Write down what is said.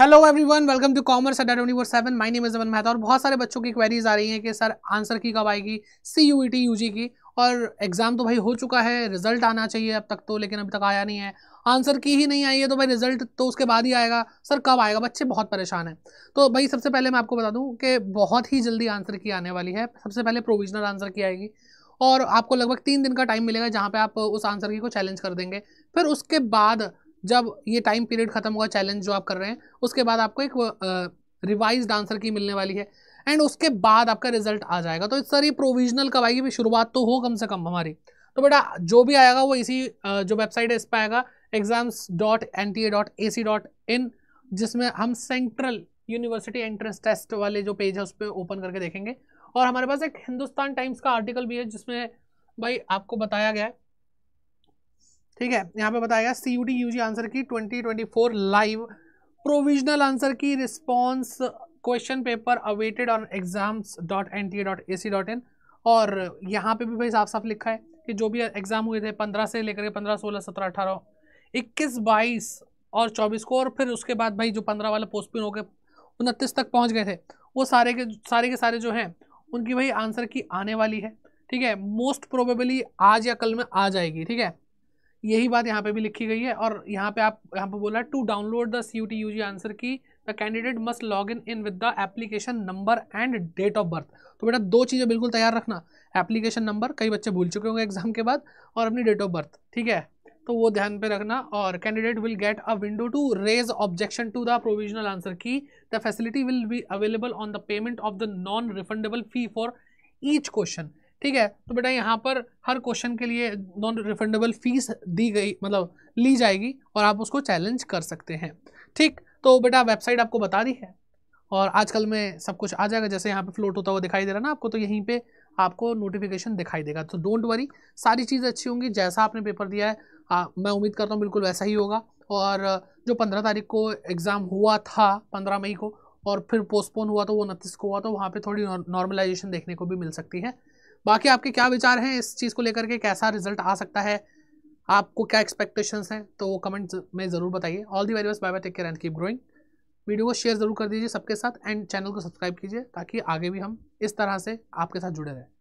hello everyone welcome to commerce Adda twenty four seven my name is Aman Mehta और बहुत सारे बच्चों की क्वेरीज आ रही हैं कि सर आंसर की कब आएगी C U E T U G की और एग्ज़ाम तो भाई हो चुका है रिजल्ट आना चाहिए अब तक तो लेकिन अभी तक आया नहीं है आंसर की ही नहीं आई है तो भाई रिजल्ट तो उसके बाद ही आएगा सर कब आएगा बच्चे बहुत परेशान हैं तो भाई सबसे पहले मैं आपको बता दूँ कि बहुत ही जल्दी आंसर की आने वाली है सबसे पहले प्रोविजनल आंसर की आएगी और आपको लगभग तीन दिन का टाइम मिलेगा जहाँ पे आप उस आंसर की को चैलेंज कर देंगे फिर उसके बाद जब ये टाइम पीरियड खत्म हुआ चैलेंज जो आप कर रहे हैं उसके बाद आपको एक रिवाइज आंसर की मिलने वाली है एंड उसके बाद आपका रिजल्ट आ जाएगा तो सर ये प्रोविजनल कब आएगी शुरुआत तो हो कम से कम हमारी तो बेटा जो भी आएगा वो इसी जो वेबसाइट है इस पर आएगा exams dot N T A dot A C dot in जिसमें हम सेंट्रल यूनिवर्सिटी एंट्रेंस टेस्ट वाले जो पेज है उस पर ओपन करके देखेंगे और हमारे पास एक हिंदुस्तान टाइम्स का आर्टिकल भी है जिसमें भाई आपको बताया गया है ठीक है यहाँ पे बताया गया C U T U G answer key twenty twenty four live provisional answer key response question paper awaited on exams dot N T dot A C dot in और यहाँ पे भी भाई साफ साफ लिखा है कि जो भी एग्ज़ाम हुए थे पंद्रह से लेकर के पंद्रह सोलह सत्रह अठारह इक्कीस बाईस और चौबीस को और फिर उसके बाद भाई जो पंद्रह वाला पोस्टपिन होकर उनतीस तक पहुँच गए थे वो सारे के सारे के सारे जो हैं उनकी भाई आंसर की आने वाली है ठीक है मोस्ट प्रोबेबली आज या कल में आ जाएगी ठीक है यही बात यहाँ पे भी लिखी गई है और यहाँ पे आप यहाँ पे बोला to download the C U T U G answer key the candidate must log in in with the application number and date of birth तो बेटा दो चीज़ें बिल्कुल तैयार रखना एप्लीकेशन नंबर कई बच्चे भूल चुके होंगे एग्जाम के बाद और अपनी डेट ऑफ बर्थ ठीक है तो वो ध्यान पे रखना और candidate will get a window to raise objection to the provisional answer key the facility will be available on the payment of the non refundable fee for each question ठीक है तो बेटा यहाँ पर हर क्वेश्चन के लिए नॉन रिफंडेबल फीस दी गई मतलब ली जाएगी और आप उसको चैलेंज कर सकते हैं ठीक तो बेटा वेबसाइट आपको बता दी है और आजकल में सब कुछ आ जाएगा जैसे यहाँ पे फ्लोट होता हुआ दिखाई दे रहा ना आपको तो यहीं पे आपको नोटिफिकेशन दिखाई देगा तो डोंट वरी सारी चीज़ अच्छी होंगी जैसा आपने पेपर दिया है आ, मैं उम्मीद करता हूँ बिल्कुल वैसा ही होगा और जो पंद्रह तारीख को एग्ज़ाम हुआ था पंद्रह मई को और फिर पोस्टपोन हुआ तो वो उनतीस को हुआ तो वहाँ पर थोड़ी नॉर्मलाइजेशन देखने को भी मिल सकती है बाकी आपके क्या विचार हैं इस चीज़ को लेकर के कैसा रिजल्ट आ सकता है आपको क्या एक्सपेक्टेशंस हैं तो वो कमेंट में ज़रूर बताइए all the very best bye bye take care and keep growing video को शेयर ज़रूर कर दीजिए सबके साथ एंड चैनल को सब्सक्राइब कीजिए ताकि आगे भी हम इस तरह से आपके साथ जुड़े रहें